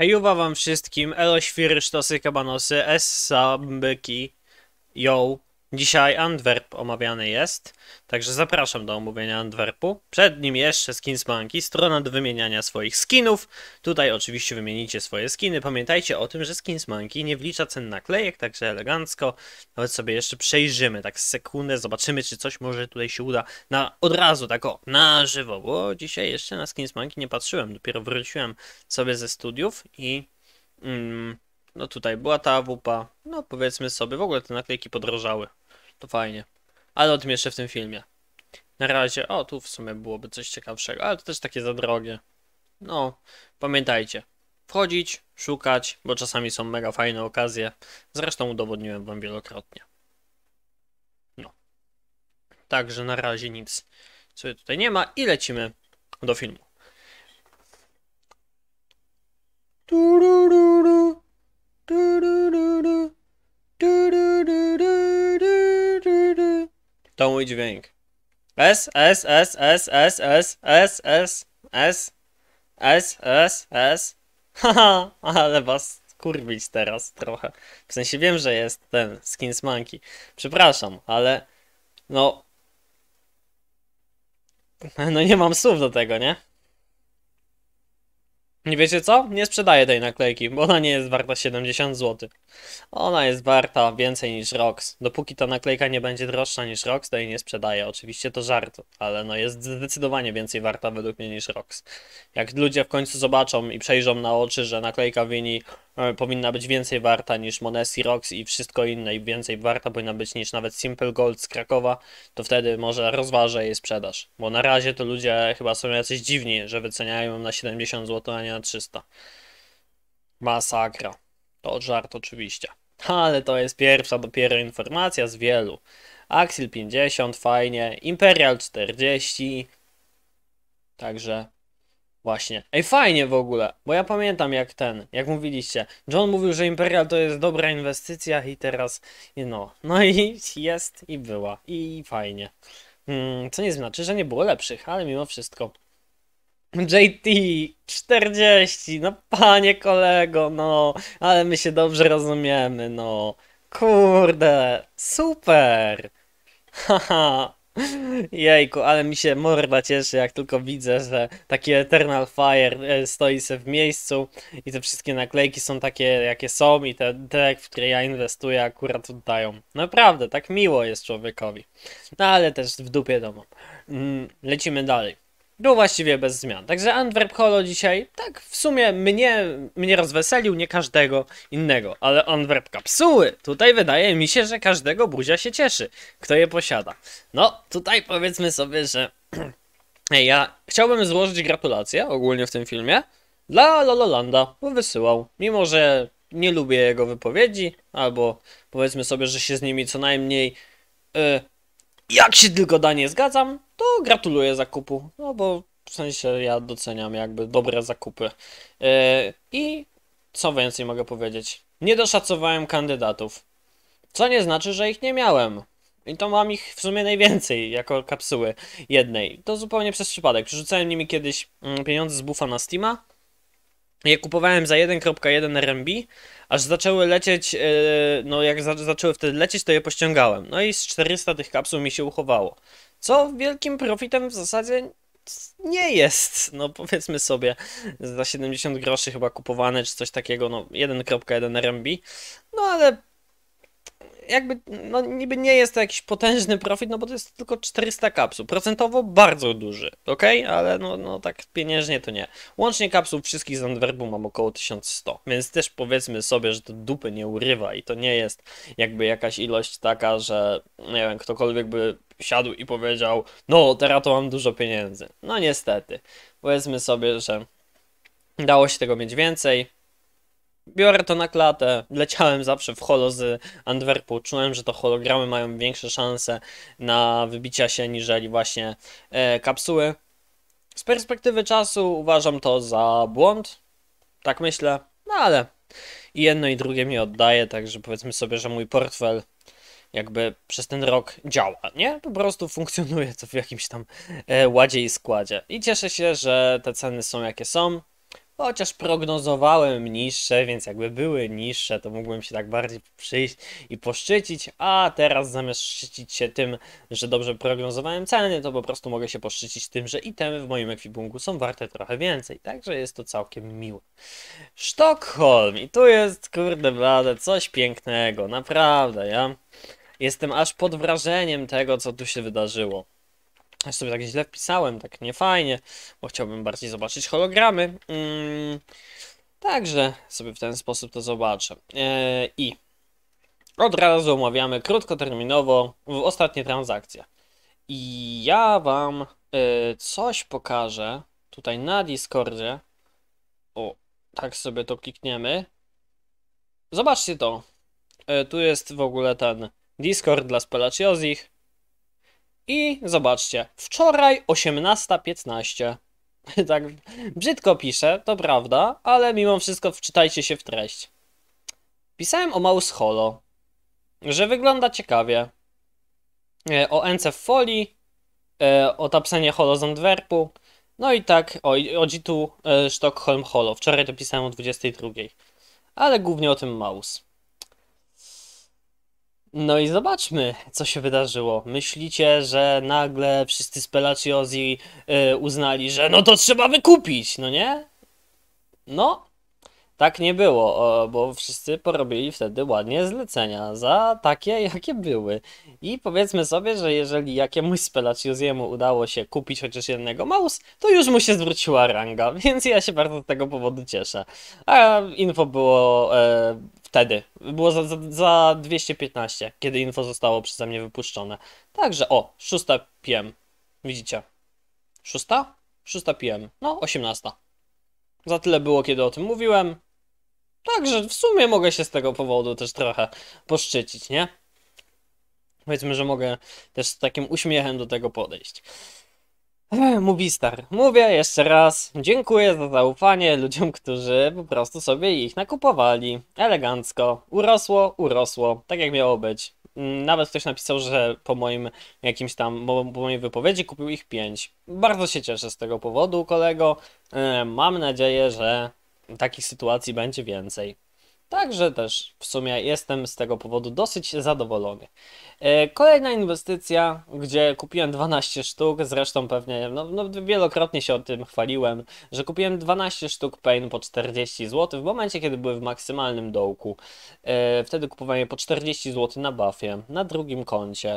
Hejuwa wam wszystkim, elo świry, sztosy, kabanosy, essa, byki, yo. Dzisiaj Antwerp omawiany jest, także zapraszam do omówienia Antwerpu. Przed nim jeszcze Skins Monkey, strona do wymieniania swoich skinów. Tutaj oczywiście wymienicie swoje skiny. Pamiętajcie o tym, że Skins Monkey nie wlicza cen naklejek, także elegancko. Nawet sobie jeszcze przejrzymy tak sekundę, zobaczymy czy coś może tutaj się uda na od razu, tak o, na żywo, bo dzisiaj jeszcze na Skins Monkey nie patrzyłem. Dopiero wróciłem sobie ze studiów i... Mm, no tutaj była ta wupa, no powiedzmy sobie, w ogóle te naklejki podrożały. To fajnie. Ale o tym jeszcze w tym filmie. Na razie, o tu w sumie byłoby coś ciekawszego, ale to też takie za drogie. No, pamiętajcie. Wchodzić, szukać, bo czasami są mega fajne okazje. Zresztą udowodniłem wam wielokrotnie. No. Także na razie nic sobie tutaj nie ma i lecimy do filmu. To mój dźwięk. S, S, S, S, S, S, S, S, S, S, S, S. Haha, ale was kurwić teraz trochę. W sensie wiem, że jest ten Skins Monkey. Przepraszam, ale no... No nie mam słów do tego, nie? Nie wiecie co? Nie sprzedaję tej naklejki, bo ona nie jest warta 70 zł. Ona jest warta więcej niż ROX. Dopóki ta naklejka nie będzie droższa niż ROX, to jej nie sprzedaje. Oczywiście to żart, ale no jest zdecydowanie więcej warta według mnie niż ROX. Jak ludzie w końcu zobaczą i przejrzą na oczy, że naklejka Wini e, powinna być więcej warta niż Monesi Rox i wszystko inne i więcej warta powinna być niż nawet Simple Gold z Krakowa, to wtedy może rozważę jej sprzedaż. Bo na razie to ludzie chyba są jacyś dziwni, że wyceniają ją na 70 zł, a nie na 300. Masakra. To żart oczywiście. Ale to jest pierwsza dopiero informacja z wielu. Axil 50, fajnie. Imperial 40. Także właśnie. Ej, fajnie w ogóle, bo ja pamiętam jak ten, jak mówiliście. John mówił, że Imperial to jest dobra inwestycja i teraz, no, no i jest i była. I fajnie. Hmm, co nie znaczy, że nie było lepszych, ale mimo wszystko JT, 40, no panie kolego, no, ale my się dobrze rozumiemy, no. Kurde, super. Haha. Jejku, ale mi się morda cieszy, jak tylko widzę, że taki Eternal Fire e, stoi se w miejscu i te wszystkie naklejki są takie, jakie są i te, te w które ja inwestuję, akurat oddają. Naprawdę, tak miło jest człowiekowi. No ale też w dupie domu. Mm, lecimy dalej był właściwie bez zmian. Także Antwerp Holo dzisiaj, tak, w sumie mnie, mnie rozweselił, nie każdego innego, ale Antwerp kapsuły, tutaj wydaje mi się, że każdego buzia się cieszy, kto je posiada. No, tutaj powiedzmy sobie, że ja chciałbym złożyć gratulacje ogólnie w tym filmie dla Lololanda, bo wysyłał, mimo że nie lubię jego wypowiedzi, albo powiedzmy sobie, że się z nimi co najmniej, yy, jak się tylko da nie zgadzam, to no, gratuluję zakupu, no bo w sensie ja doceniam jakby dobre zakupy. E, I co więcej mogę powiedzieć? Nie doszacowałem kandydatów, co nie znaczy, że ich nie miałem. I to mam ich w sumie najwięcej jako kapsuły jednej. To zupełnie przez przypadek. Przerzucałem nimi kiedyś mm, pieniądze z bufa na Steama. Je kupowałem za 1.1 RMB, aż zaczęły lecieć, e, no jak zaczęły wtedy lecieć, to je pościągałem. No i z 400 tych kapsuł mi się uchowało. Co wielkim profitem w zasadzie nie jest, no powiedzmy sobie, za 70 groszy chyba kupowane czy coś takiego, no 1.1 RMB, no ale jakby, no niby nie jest to jakiś potężny profit, no bo to jest tylko 400 kapsu Procentowo bardzo duży, ok? Ale no, no tak pieniężnie to nie. Łącznie kapsu wszystkich z Antwerpu mam około 1100, więc też powiedzmy sobie, że to dupy nie urywa i to nie jest jakby jakaś ilość taka, że nie wiem, ktokolwiek by siadł i powiedział, no teraz to mam dużo pieniędzy. No niestety. Powiedzmy sobie, że dało się tego mieć więcej, Biorę to na klatę. Leciałem zawsze w holo z Antwerpu. Czułem, że to hologramy mają większe szanse na wybicia się niżeli właśnie e, kapsuły. Z perspektywy czasu uważam to za błąd. Tak myślę. No ale i jedno i drugie mi oddaje, także powiedzmy sobie, że mój portfel jakby przez ten rok działa, nie? Po prostu funkcjonuje to w jakimś tam e, ładzie i składzie. I cieszę się, że te ceny są jakie są. Chociaż prognozowałem niższe, więc jakby były niższe, to mógłbym się tak bardziej przyjść i poszczycić, a teraz zamiast szczycić się tym, że dobrze prognozowałem ceny, to po prostu mogę się poszczycić tym, że itemy w moim ekwipunku są warte trochę więcej, także jest to całkiem miłe. Sztokholm i tu jest, kurde blade, coś pięknego, naprawdę, ja jestem aż pod wrażeniem tego, co tu się wydarzyło. Ja sobie tak źle wpisałem, tak niefajnie, bo chciałbym bardziej zobaczyć hologramy. Mm, także sobie w ten sposób to zobaczę. E, I od razu omawiamy krótkoterminowo w ostatnie transakcje. I ja wam e, coś pokażę tutaj na Discordzie. O, tak sobie to klikniemy. Zobaczcie to. E, tu jest w ogóle ten Discord dla spelaciozich. I zobaczcie, wczoraj 18.15. tak brzydko piszę, to prawda, ale mimo wszystko wczytajcie się w treść. Pisałem o Mouse Holo, że wygląda ciekawie. E, o NC w folii, e, o tapsenie Holo z Antwerpu, no i tak o, o tu e, Sztokholm Holo. Wczoraj to pisałem o 22. Ale głównie o tym Mouse. No i zobaczmy, co się wydarzyło. Myślicie, że nagle wszyscy spelaciozi yy, uznali, że no to trzeba wykupić, no nie? No, tak nie było, bo wszyscy porobili wtedy ładnie zlecenia za takie, jakie były. I powiedzmy sobie, że jeżeli jakiemuś Spelacioziemu udało się kupić chociaż jednego mouse, to już mu się zwróciła ranga, więc ja się bardzo z tego powodu cieszę. A info było e, Wtedy. Było za, za, za 215, kiedy info zostało przeze mnie wypuszczone. Także o, 6 PM. Widzicie? 6? 6 PM. No, 18. Za tyle było, kiedy o tym mówiłem. Także w sumie mogę się z tego powodu też trochę poszczycić, nie? Powiedzmy, że mogę też z takim uśmiechem do tego podejść. Mówi star. Mówię jeszcze raz. Dziękuję za zaufanie ludziom, którzy po prostu sobie ich nakupowali. Elegancko. Urosło, urosło. Tak jak miało być. Mm, nawet ktoś napisał, że po moim jakimś tam, po mojej wypowiedzi kupił ich pięć. Bardzo się cieszę z tego powodu, kolego. Ehm, mam nadzieję, że takich sytuacji będzie więcej. Także też w sumie jestem z tego powodu dosyć zadowolony. E, kolejna inwestycja, gdzie kupiłem 12 sztuk, zresztą pewnie no, no, wielokrotnie się o tym chwaliłem, że kupiłem 12 sztuk Pain po 40 zł w momencie, kiedy były w maksymalnym dołku. E, wtedy kupowałem je po 40 zł na buffie, na drugim koncie,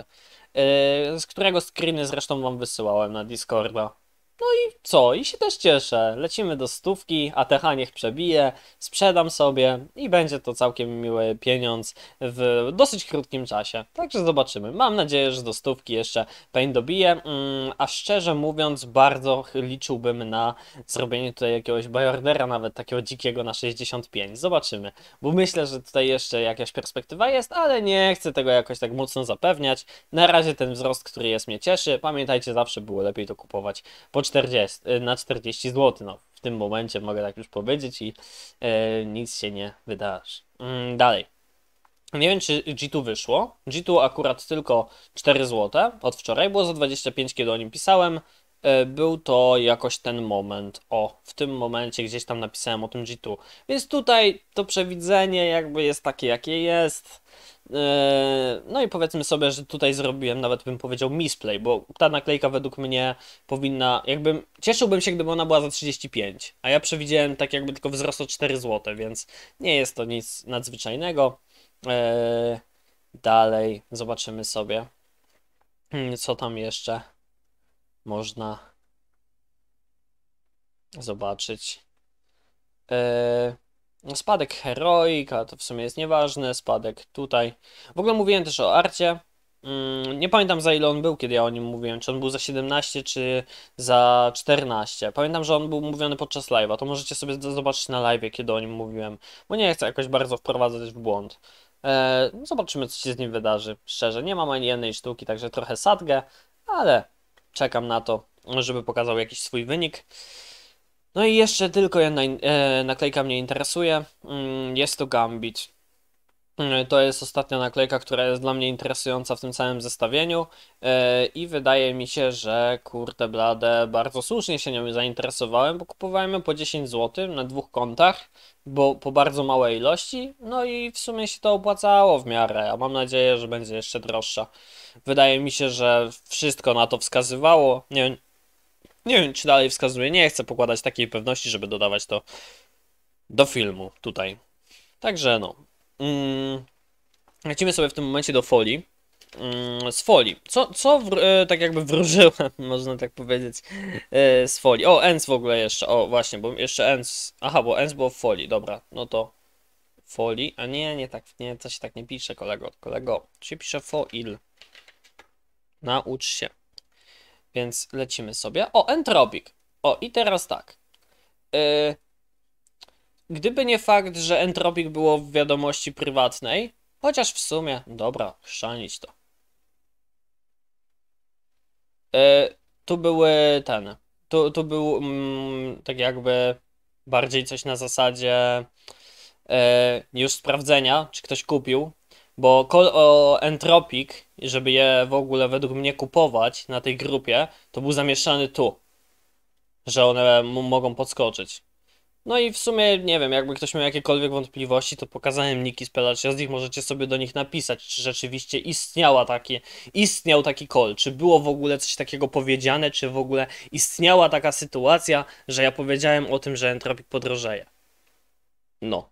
e, z którego screeny zresztą Wam wysyłałem na Discorda. No i co? I się też cieszę. Lecimy do stówki, ATH niech przebije, sprzedam sobie i będzie to całkiem miły pieniądz w dosyć krótkim czasie. Także zobaczymy. Mam nadzieję, że do stówki jeszcze Pain dobije, mm, a szczerze mówiąc bardzo liczyłbym na zrobienie tutaj jakiegoś Bajordera, nawet takiego dzikiego na 65. Zobaczymy. Bo myślę, że tutaj jeszcze jakaś perspektywa jest, ale nie chcę tego jakoś tak mocno zapewniać. Na razie ten wzrost, który jest, mnie cieszy. Pamiętajcie, zawsze było lepiej to kupować po 40, y, na 40 zł. No, w tym momencie mogę tak już powiedzieć i e, nic się nie wydarzy. Mm, dalej. Nie wiem, czy G2 wyszło. G2 akurat tylko 4 zł od wczoraj było za 25, kiedy o nim pisałem. E, był to jakoś ten moment. O, w tym momencie gdzieś tam napisałem o tym G2. Więc tutaj to przewidzenie jakby jest takie, jakie jest. E, no i powiedzmy sobie, że tutaj zrobiłem, nawet bym powiedział, misplay, bo ta naklejka według mnie powinna, jakbym, cieszyłbym się, gdyby ona była za 35, a ja przewidziałem tak jakby tylko wzrost o 4 zł, więc nie jest to nic nadzwyczajnego. E, dalej zobaczymy sobie, hmm, co tam jeszcze można zobaczyć. E, spadek heroika, to w sumie jest nieważne, spadek tutaj. W ogóle mówiłem też o arcie. Mm, nie pamiętam za ile on był, kiedy ja o nim mówiłem. Czy on był za 17, czy za 14. Pamiętam, że on był mówiony podczas live'a. To możecie sobie zobaczyć na live'ie, kiedy o nim mówiłem. Bo nie chcę jakoś bardzo wprowadzać w błąd. E, zobaczymy, co się z nim wydarzy. Szczerze, nie mam ani jednej sztuki, także trochę sadgę, ale Czekam na to, żeby pokazał jakiś swój wynik. No i jeszcze tylko jedna e, naklejka mnie interesuje. Mm, jest to Gambit. Y, to jest ostatnia naklejka, która jest dla mnie interesująca w tym całym zestawieniu y, i wydaje mi się, że kurde blade, bardzo słusznie się nią zainteresowałem, bo kupowałem ją po 10 zł na dwóch kontach, bo po bardzo małej ilości, no i w sumie się to opłacało w miarę, a mam nadzieję, że będzie jeszcze droższa. Wydaje mi się, że wszystko na to wskazywało, nie, nie wiem czy dalej wskazuje, nie chcę pokładać takiej pewności, żeby dodawać to do filmu tutaj. Także no, Mm, lecimy sobie w tym momencie do folii. Mm, z folii. Co, co w, e, tak jakby wróżyłem, można tak powiedzieć, e, z folii. O, Ens w ogóle jeszcze. O, właśnie, bo jeszcze Ens. Aha, bo Ens było w folii, dobra. No to folii. A nie, nie tak, nie, to się tak nie pisze, kolego. Kolego, czy pisze foil. Naucz się. Więc lecimy sobie. O, entropik. O, i teraz tak. Yy, Gdyby nie fakt, że Entropik było w wiadomości prywatnej, chociaż w sumie, dobra, chrzanić to. E, tu były ten, tu, tu był mm, tak jakby bardziej coś na zasadzie yy, e, już sprawdzenia, czy ktoś kupił, bo call o Entropic, żeby je w ogóle według mnie kupować na tej grupie, to był zamieszany tu, że one mogą podskoczyć. No i w sumie, nie wiem, jakby ktoś miał jakiekolwiek wątpliwości, to pokazałem niki z z nich możecie sobie do nich napisać, czy rzeczywiście istniała takie, istniał taki call, czy było w ogóle coś takiego powiedziane, czy w ogóle istniała taka sytuacja, że ja powiedziałem o tym, że Entropik podrożeje. No.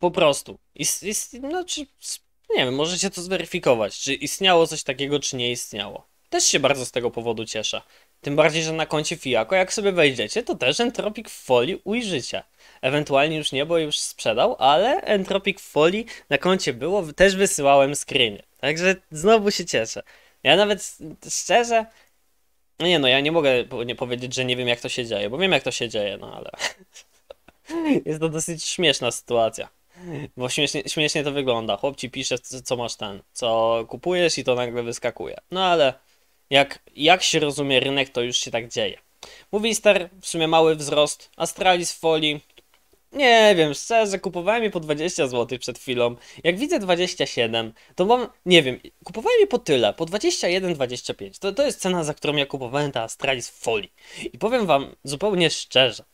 Po prostu. Ist, ist, no, nie wiem, możecie to zweryfikować, czy istniało coś takiego, czy nie istniało. Też się bardzo z tego powodu cieszę. Tym bardziej, że na koncie Fiako, jak sobie wejdziecie, to też Entropik w folii ujrzycie. Ewentualnie już nie, bo już sprzedał, ale Entropik w folii na koncie było, też wysyłałem screeny. Także znowu się cieszę. Ja nawet szczerze, no nie no, ja nie mogę nie powiedzieć, że nie wiem jak to się dzieje, bo wiem jak to się dzieje, no ale jest to dosyć śmieszna sytuacja. Bo śmiesznie, śmiesznie to wygląda. Chłop ci pisze, co masz ten, co kupujesz i to nagle wyskakuje. No ale jak, jak się rozumie rynek, to już się tak dzieje. Movistar, w sumie mały wzrost, Astralis folii. Nie wiem, szczerze, kupowałem je po 20 zł przed chwilą. Jak widzę 27, to mam, nie wiem, kupowałem je po tyle, po 21,25. To, to jest cena, za którą ja kupowałem ta Astralis folii. I powiem wam zupełnie szczerze,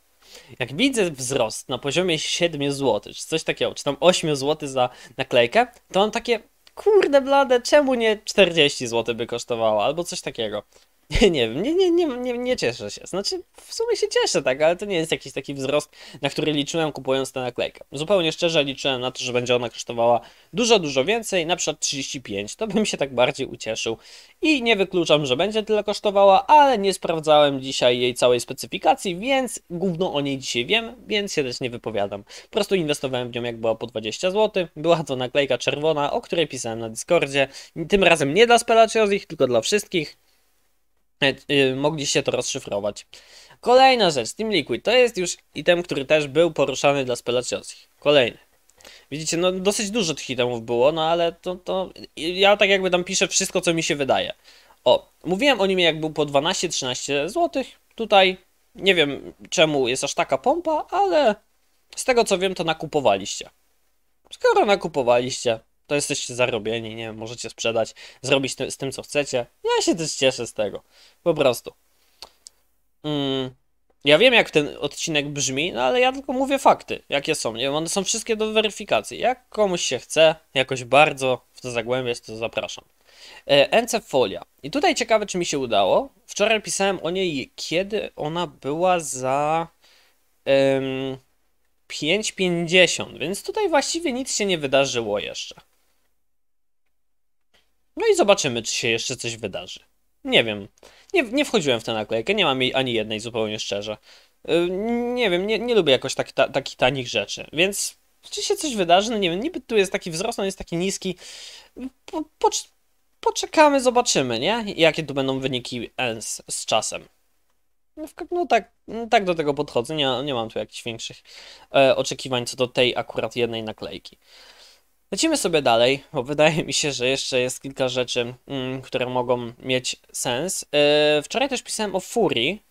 jak widzę wzrost na poziomie 7 zł, czy coś takiego, czy tam 8 zł za naklejkę, to mam takie, kurde blade, czemu nie 40 zł by kosztowała, albo coś takiego. Nie wiem, nie, nie, nie, nie, nie cieszę się. Znaczy, w sumie się cieszę, tak, ale to nie jest jakiś taki wzrost, na który liczyłem kupując tę naklejkę. Zupełnie szczerze liczyłem na to, że będzie ona kosztowała dużo, dużo więcej, na przykład 35, to bym się tak bardziej ucieszył. I nie wykluczam, że będzie tyle kosztowała, ale nie sprawdzałem dzisiaj jej całej specyfikacji, więc gówno o niej dzisiaj wiem, więc się też nie wypowiadam. Po prostu inwestowałem w nią jak była po 20 zł, była to naklejka czerwona, o której pisałem na Discordzie. Tym razem nie dla spelaciozich, tylko dla wszystkich. E, y, mogliście to rozszyfrować. Kolejna rzecz, Team Liquid, to jest już item, który też był poruszany dla spelacjoskich. Kolejny. Widzicie, no dosyć dużo tych itemów było, no ale to, to ja tak jakby tam piszę wszystko, co mi się wydaje. O, mówiłem o nim jak był po 12-13 zł, tutaj nie wiem czemu jest aż taka pompa, ale z tego co wiem to nakupowaliście. Skoro nakupowaliście, to jesteście zarobieni, nie możecie sprzedać, zrobić z tym, co chcecie. Ja się też cieszę z tego, po prostu. Mm. Ja wiem, jak ten odcinek brzmi, no ale ja tylko mówię fakty, jakie są. Nie one są wszystkie do weryfikacji. Jak komuś się chce jakoś bardzo w to zagłębiać, to zapraszam. Encefolia. I tutaj ciekawe, czy mi się udało. Wczoraj pisałem o niej, kiedy ona była za um, 5,50, więc tutaj właściwie nic się nie wydarzyło jeszcze. No i zobaczymy, czy się jeszcze coś wydarzy. Nie wiem. Nie, nie wchodziłem w tę naklejkę, nie mam jej ani jednej zupełnie szczerze. Y, nie wiem, nie, nie lubię jakoś tak, ta, takich tanich rzeczy, więc czy się coś wydarzy? No nie wiem, niby tu jest taki wzrost, on jest taki niski. Po, po, poczekamy, zobaczymy, nie? Jakie tu będą wyniki z, z czasem. No, no, tak, no tak do tego podchodzę, nie, nie mam tu jakichś większych e, oczekiwań co do tej akurat jednej naklejki. Lecimy sobie dalej, bo wydaje mi się, że jeszcze jest kilka rzeczy, mm, które mogą mieć sens. E, wczoraj też pisałem o Furii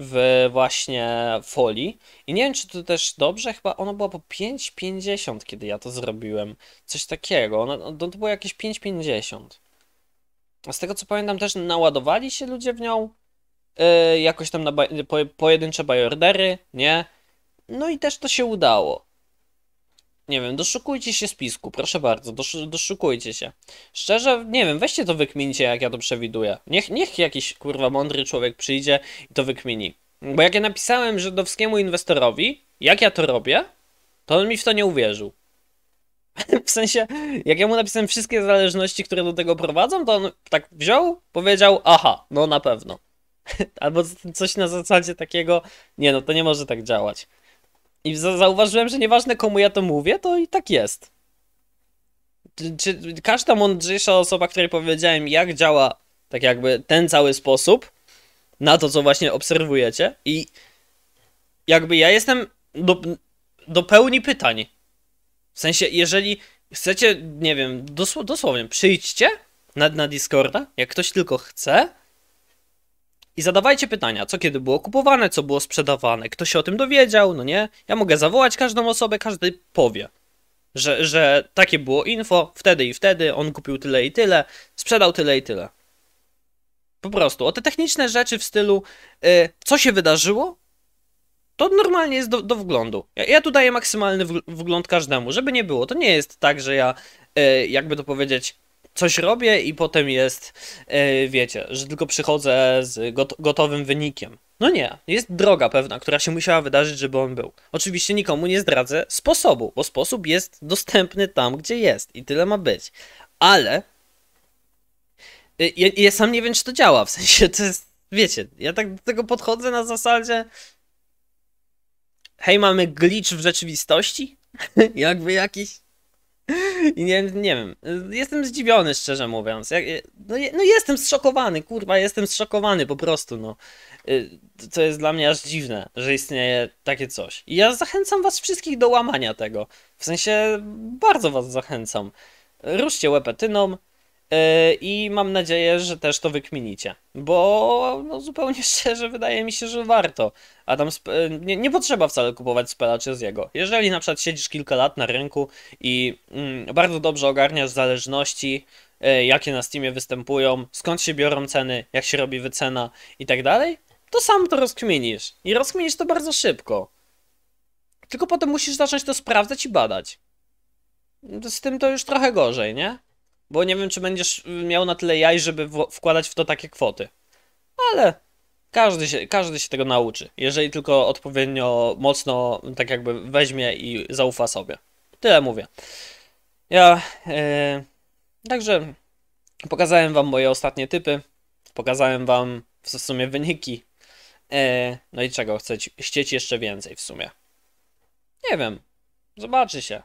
w właśnie folii i nie wiem, czy to też dobrze, chyba ono było po 5,50, kiedy ja to zrobiłem. Coś takiego, no, to było jakieś 5,50. Z tego co pamiętam też naładowali się ludzie w nią, e, jakoś tam na po pojedyncze bajordery, nie? No i też to się udało nie wiem, doszukujcie się spisku, proszę bardzo, dosz, doszukujcie się. Szczerze, nie wiem, weźcie to wykmincie, jak ja to przewiduję. Niech, niech jakiś, kurwa, mądry człowiek przyjdzie i to wykmini. Bo jak ja napisałem żydowskiemu inwestorowi, jak ja to robię, to on mi w to nie uwierzył. W sensie, jak ja mu napisałem wszystkie zależności, które do tego prowadzą, to on tak wziął, powiedział, aha, no na pewno. Albo coś na zasadzie takiego, nie no, to nie może tak działać. I zauważyłem, że nieważne komu ja to mówię, to i tak jest. Czy, każda mądrzejsza osoba, której powiedziałem, jak działa tak jakby ten cały sposób na to, co właśnie obserwujecie, i jakby ja jestem do, do pełni pytań. W sensie, jeżeli chcecie, nie wiem, dosł dosłownie, przyjdźcie na, na Discorda, jak ktoś tylko chce, i zadawajcie pytania, co kiedy było kupowane, co było sprzedawane, kto się o tym dowiedział, no nie? Ja mogę zawołać każdą osobę, każdy powie, że, że takie było info, wtedy i wtedy, on kupił tyle i tyle, sprzedał tyle i tyle. Po prostu. O te techniczne rzeczy w stylu, yy, co się wydarzyło, to normalnie jest do, do wglądu. Ja, ja tu daję maksymalny wgląd każdemu, żeby nie było. To nie jest tak, że ja, yy, jakby to powiedzieć, coś robię i potem jest, e, wiecie, że tylko przychodzę z gotowym wynikiem. No nie, jest droga pewna, która się musiała wydarzyć, żeby on był. Oczywiście nikomu nie zdradzę sposobu, bo sposób jest dostępny tam, gdzie jest i tyle ma być. Ale y, ja, ja sam nie wiem, czy to działa, w sensie to jest, wiecie, ja tak do tego podchodzę na zasadzie hej, mamy glitch w rzeczywistości? Jakby jakiś I nie, nie wiem, jestem zdziwiony, szczerze mówiąc. no, no, jestem zszokowany, kurwa, jestem zszokowany po prostu, no. Y, to jest dla mnie aż dziwne, że istnieje takie coś. I ja zachęcam was wszystkich do łamania tego. W sensie, bardzo was zachęcam. Ruszcie łepetyną, E, I mam nadzieję, że też to wykminicie, bo no, zupełnie szczerze wydaje mi się, że warto. A tam e, nie, nie, potrzeba wcale kupować spelaczy z jego. Jeżeli na przykład siedzisz kilka lat na rynku i mm, bardzo dobrze ogarniasz zależności, e, jakie na Steamie występują, skąd się biorą ceny, jak się robi wycena i tak dalej, to sam to rozkminisz. I rozkminisz to bardzo szybko. Tylko potem musisz zacząć to sprawdzać i badać. Z tym to już trochę gorzej, nie? Bo nie wiem, czy będziesz miał na tyle jaj, żeby wkładać w to takie kwoty. Ale każdy się, każdy się tego nauczy, jeżeli tylko odpowiednio mocno, tak jakby weźmie i zaufa sobie. Tyle mówię. Ja. Yy, także pokazałem Wam moje ostatnie typy. Pokazałem Wam w sumie wyniki. Yy, no i czego chcecie? Chcieć jeszcze więcej w sumie. Nie wiem. Zobaczy się.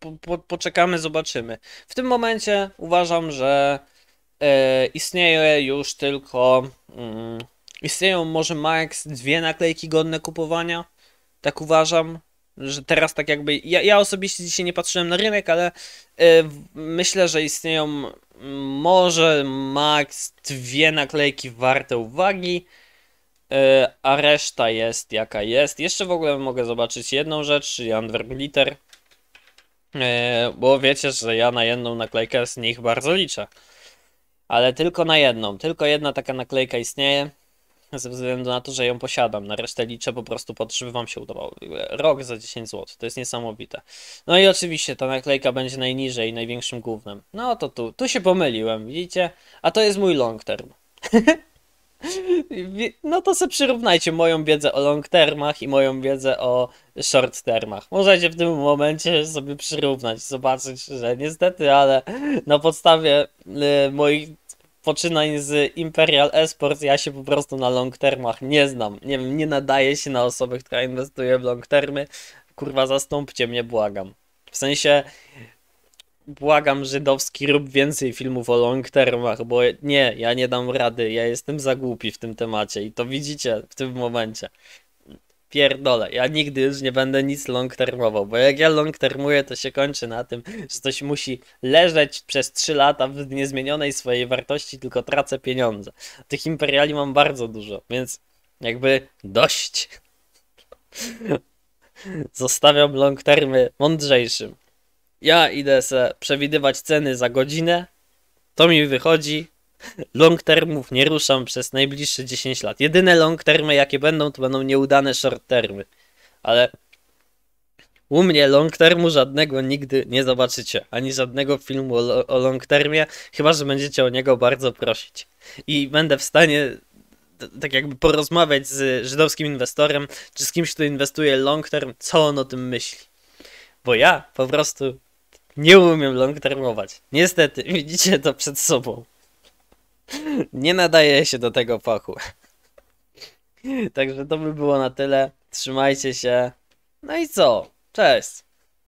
Po, po, poczekamy, zobaczymy. W tym momencie uważam, że e, istnieje już tylko. Mm, istnieją może max dwie naklejki godne kupowania. Tak uważam, że teraz tak jakby. Ja, ja osobiście dzisiaj nie patrzyłem na rynek, ale e, myślę, że istnieją mm, może max dwie naklejki warte uwagi e, a reszta jest jaka jest. Jeszcze w ogóle mogę zobaczyć jedną rzecz, czyli Antwerp Glitter. E, bo wiecie, że ja na jedną naklejkę z nich bardzo liczę. Ale tylko na jedną. Tylko jedna taka naklejka istnieje. Ze względu na to, że ją posiadam. Na resztę liczę po prostu pod, żeby wam się udawało. Rok za 10 zł. To jest niesamowite. No i oczywiście ta naklejka będzie najniżej, największym głównym. No to tu, tu się pomyliłem, widzicie? A to jest mój long term. No to sobie przyrównajcie moją wiedzę o long termach i moją wiedzę o short termach. Możecie w tym momencie sobie przyrównać, zobaczyć, że niestety, ale na podstawie y, moich poczynań z Imperial Esports ja się po prostu na long termach nie znam. Nie wiem, nie nadaje się na osobę, która inwestuje w long termy. Kurwa, zastąpcie mnie, błagam. W sensie, błagam żydowski, rób więcej filmów o termach, bo nie, ja nie dam rady, ja jestem za głupi w tym temacie i to widzicie w tym momencie. Pierdolę, ja nigdy już nie będę nic long termował, bo jak ja long termuję, to się kończy na tym, że ktoś musi leżeć przez 3 lata w niezmienionej swojej wartości, tylko tracę pieniądze. Tych imperiali mam bardzo dużo, więc jakby dość. Zostawiam long termy mądrzejszym ja idę se przewidywać ceny za godzinę, to mi wychodzi. Long termów nie ruszam przez najbliższe 10 lat. Jedyne long termy jakie będą, to będą nieudane short termy. Ale u mnie long termu żadnego nigdy nie zobaczycie, ani żadnego filmu o, o long termie, chyba że będziecie o niego bardzo prosić. I będę w stanie tak jakby porozmawiać z żydowskim inwestorem, czy z kimś, kto inwestuje long term, co on o tym myśli. Bo ja po prostu nie umiem long termować. Niestety, widzicie to przed sobą. Nie nadaje się do tego fachu. Także to by było na tyle. Trzymajcie się. No i co? Cześć!